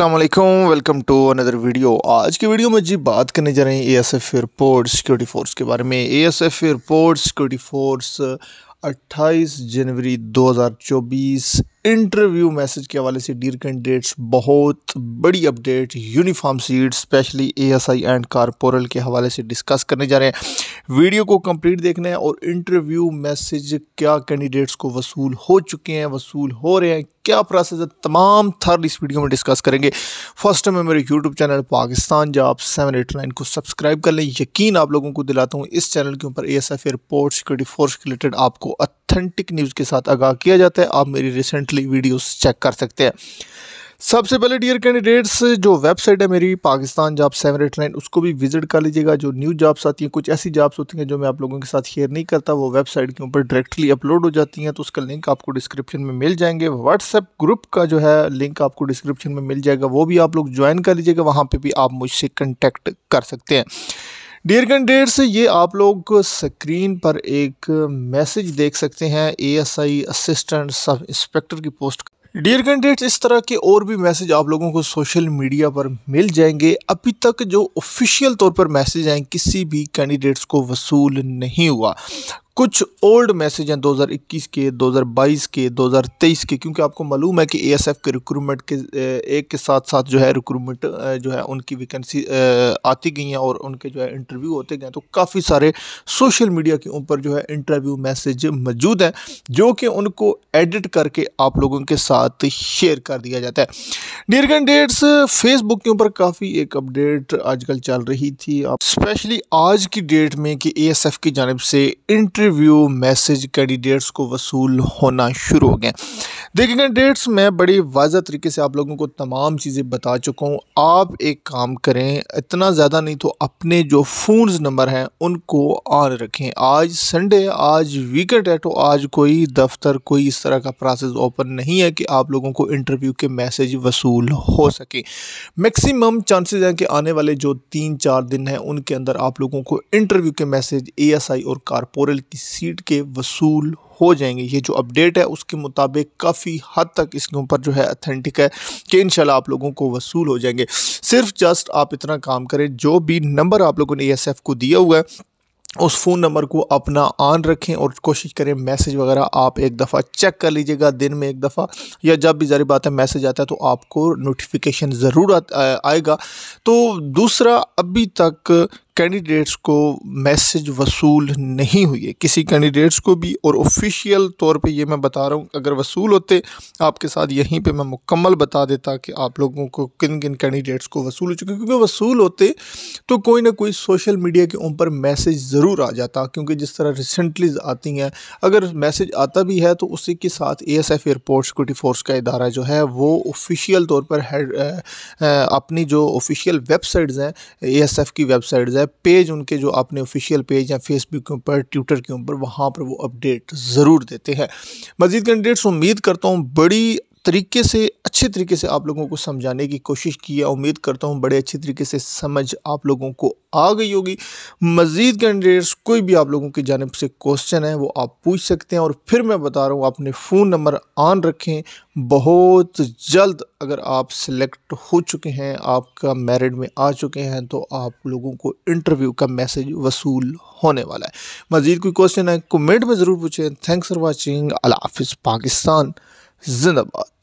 Aslam welcome to another video आज की video में जी बात करने जा रहे हैं A S F airport security force के बारे में ए एस एफ एयरपोर्ट सिक्योरिटी फोर्स 28 जनवरी 2024 इंटरव्यू मैसेज के हवाले से डीर कैंडिडेट्स बहुत बड़ी update uniform seat specially ASI and corporal के हवाले से डिस्कस करने जा रहे हैं वीडियो को कंप्लीट देखना है और इंटरव्यू मैसेज क्या कैंडिडेट्स को वसूल हो चुके हैं वसूल हो रहे हैं क्या प्रोसेस है तमाम थर्ड इस वीडियो में डिस्कस करेंगे फर्स्ट में मेरे YouTube channel Pakistan job seven eight nine को सब्सक्राइब कर लें यकीन आप लोगों को दिलाता हूँ इस चैनल के ऊपर A S F airport security force related आपको अथेंटिक न्यूज़ के साथ आगाह किया जाता है आप मेरी रिसेंटली मंथली वीडियोस चेक कर सकते हैं सबसे पहले डियर कैंडिडेट्स जो वेबसाइट है मेरी Pakistan job seven eight nine उसको भी विजिट कर लीजिएगा जो न्यू जॉब्स आती हैं कुछ ऐसी जॉब्स होती हैं जो मैं आप लोगों के साथ शेयर नहीं करता वो वेबसाइट के ऊपर डायरेक्टली अपलोड हो जाती हैं तो उसका लिंक आपको डिस्क्रिप्शन में मिल जाएंगे व्हाट्सएप ग्रुप का जो है लिंक आपको डिस्क्रिप्शन में मिल जाएगा वो भी आप लोग ज्वाइन कर लीजिएगा वहाँ पर भी आप मुझसे कंटेक्ट कर सकते हैं डियर कैंडिडेट से ये आप लोग स्क्रीन पर एक मैसेज देख सकते हैं एएसआई असिस्टेंट सब इंस्पेक्टर की पोस्ट डियर कैंडिडेट्स इस तरह के और भी मैसेज आप लोगों को सोशल मीडिया पर मिल जाएंगे अभी तक जो ऑफिशियल तौर पर मैसेज आए किसी भी कैंडिडेट्स को वसूल नहीं हुआ कुछ ओल्ड मैसेज हैं 2021 के 2022 के 2023 के क्योंकि आपको मालूम है कि एएसएफ के रिक्रूटमेंट के एक के साथ साथ जो है रिक्रूटमेंट जो है उनकी वैकेंसी आती गई हैं और उनके जो है इंटरव्यू होते गए तो काफ़ी सारे सोशल मीडिया के ऊपर जो है इंटरव्यू मैसेज मौजूद हैं जो कि उनको एडिट करके आप लोगों के साथ शेयर कर दिया जाता है डियर कैंडिडेट्स फेसबुक के ऊपर काफ़ी एक अपडेट आजकल चल रही थी स्पेशली आज की डेट में कि ए की जानब से इंटर इंटरव्यू मैसेज कैंडिडेट्स को वसूल होना शुरू हो गए देखिए कैंडिडेट्स मैं बड़ी वाजह तरीके से आप लोगों को तमाम चीज़ें बता चुका हूँ आप एक काम करें इतना ज़्यादा नहीं तो अपने जो फ़ोन नंबर हैं उनको ऑन रखें आज संडे आज वीकेंड है तो आज कोई दफ्तर कोई इस तरह का प्रोसेस ओपन नहीं है कि आप लोगों को इंटरव्यू के मैसेज वसूल हो सके मैक्सिमम चांसेस हैं कि आने वाले जो तीन चार दिन हैं उनके अंदर आप लोगों को इंटरव्यू के मैसेज एएसआई और कारपोरल आपकी सीट के वसूल हो जाएंगे ये जो अपडेट है उसके मुताबिक काफ़ी हद तक इसके ऊपर जो है अथेंटिक है कि इन आप लोगों को वसूल हो जाएंगे सिर्फ जस्ट आप इतना काम करें जो भी नंबर आप लोगों ने ई को दिया हुआ है उस फ़ोन नंबर को अपना आन रखें और कोशिश करें मैसेज वगैरह आप एक दफ़ा चेक कर लीजिएगा दिन में एक दफ़ा या जब भी ज़रूरी बात है मैसेज आता है तो आपको नोटिफिकेशन ज़रूर आएगा तो दूसरा अभी तक कैंडिडेट्स को मैसेज वसूल नहीं हुई है किसी कैंडिडेट्स को भी और ऑफिशियल तौर पे ये मैं बता रहा हूँ अगर वसूल होते आपके साथ यहीं पे मैं मुकम्मल बता देता कि आप लोगों को किन किन कैंडिडेट्स को वसूल हो चुके क्योंकि वसूल होते तो कोई ना कोई सोशल मीडिया के ऊपर मैसेज ज़रूर आ जाता क्योंकि जिस तरह रिसेंटलीज आती हैं अगर मैसेज आता भी है तो उसी के साथ A S F airport security force का इदारा जो है वो ऑफिशियल तौर पर है, अपनी जो ऑफिशियल वेबसाइट्स हैं ए एस एफ की वेबसाइट्स हैं है पेज उनके जो अपने ऑफिशियल पेज या फेसबुक के ऊपर ट्विटर के ऊपर वहाँ पर वो अपडेट ज़रूर देते हैं मजीद कैंडिडेट्स उम्मीद करता हूँ बड़ी तरीके से अच्छे तरीके से आप लोगों को समझाने की कोशिश की है उम्मीद करता हूँ बड़े अच्छे तरीके से समझ आप लोगों को आ गई होगी मज़ीद कैंडिडेट्स कोई भी आप लोगों की जानब से क्वेश्चन है वो आप पूछ सकते हैं और फिर मैं बता रहा हूँ अपने फ़ोन नंबर ऑन रखें बहुत जल्द अगर आप सिलेक्ट हो चुके हैं आपका मेरिट में आ चुके हैं तो आप लोगों को इंटरव्यू का मैसेज वसूल होने वाला है मज़ीद कोई क्वेश्चन है कमेंट में ज़रूर पूछें थैंक्स फॉर वॉचिंग अला हाफिज़ पाकिस्तान जिंदाबाद